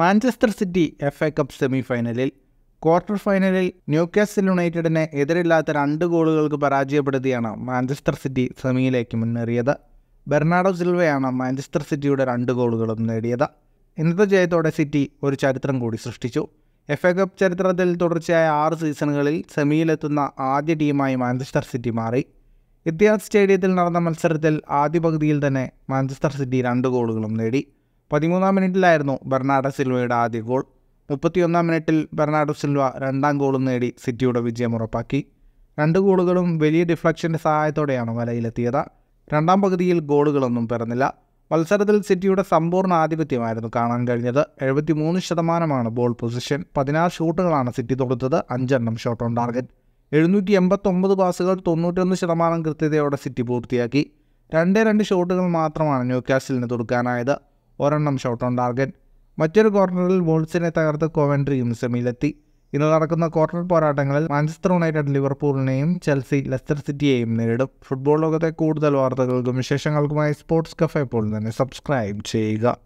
Manchester City F A cup semi ഫൈനലിൽ quarter ഫൈനലിൽ Newcastle യുണൈറ്റഡിനെ എതിരില്ലാത്ത രണ്ട് ഗോളുകൾക്ക് പരാജയപ്പെടുത്തിയാണ് മാഞ്ചസ്റ്റർ സിറ്റി സെമിയിലേക്ക് മുന്നേറിയത് ബെർണാഡോ സിൽവയാണ് മാഞ്ചസ്റ്റർ സിറ്റിയുടെ രണ്ട് ഗോളുകളും നേടിയത് ഇന്നത്തെ ജയത്തോടെ സിറ്റി ഒരു ചരിത്രം കൂടി സൃഷ്ടിച്ചു എഫ് എ കപ്പ് ചരിത്രത്തിൽ തുടർച്ചയായ ആറ് സീസണുകളിൽ സെമിയിലെത്തുന്ന ആദ്യ ടീമായി മാഞ്ചസ്റ്റർ സിറ്റി മാറി ഇത്തിഹാസ് സ്റ്റേഡിയത്തിൽ നടന്ന മത്സരത്തിൽ ആദ്യ പകുതിയിൽ തന്നെ മാഞ്ചസ്റ്റർ സിറ്റി രണ്ട് ഗോളുകളും നേടി പതിമൂന്നാം മിനിറ്റിലായിരുന്നു ബെർണാഡോ സിൽവയുടെ ആദ്യ ഗോൾ മുപ്പത്തിയൊന്നാം മിനിറ്റിൽ ബെർണാഡോ സിൽവ രണ്ടാം ഗോളും നേടി സിറ്റിയുടെ വിജയം ഉറപ്പാക്കി രണ്ട് ഗോളുകളും വലിയ ഡിഫ്ലക്ഷൻ്റെ സഹായത്തോടെയാണ് വലയിലെത്തിയത് രണ്ടാം പകുതിയിൽ ഗോളുകളൊന്നും പിറന്നില്ല മത്സരത്തിൽ സിറ്റിയുടെ സമ്പൂർണ്ണ ആധിപത്യമായിരുന്നു കാണാൻ കഴിഞ്ഞത് എഴുപത്തി മൂന്ന് ശതമാനമാണ് ബോൾ പൊസിഷൻ പതിനാറ് ഷൂട്ടുകളാണ് സിറ്റി തൊടുത്തത് അഞ്ചെണ്ണം ഷോട്ട് ഓൺ ടാർഗറ്റ് എഴുന്നൂറ്റി എൺപത്തൊമ്പത് പാസുകൾ തൊണ്ണൂറ്റൊന്ന് ശതമാനം കൃത്യതയോടെ സിറ്റി പൂർത്തിയാക്കി രണ്ട് രണ്ട് ഷോട്ടുകൾ മാത്രമാണ് ന്യൂക്കാസിലിന് തൊടുക്കാനായത് ഒരെണ്ണം ഷോട്ട് ഓൺ ടാർഗറ്റ് മറ്റൊരു കോർണറിൽ വോൾസിനെ തകർത്ത് കോവൻട്രിയും സെമിയിലെത്തി ഇന്ന് നടക്കുന്ന ക്വാർട്ടർ പോരാട്ടങ്ങളിൽ മാഞ്ചസ്റ്റർ യുണൈറ്റഡ് ലിവർപൂളിനെയും ചെൽസി ലെസ്റ്റർ സിറ്റിയെയും നേരിടും ഫുട്ബോൾ ലോകത്തെ കൂടുതൽ വാർത്തകൾക്കും വിശേഷങ്ങൾക്കുമായി സ്പോർട്സ് കഫേ ഇപ്പോൾ തന്നെ സബ്സ്ക്രൈബ് ചെയ്യുക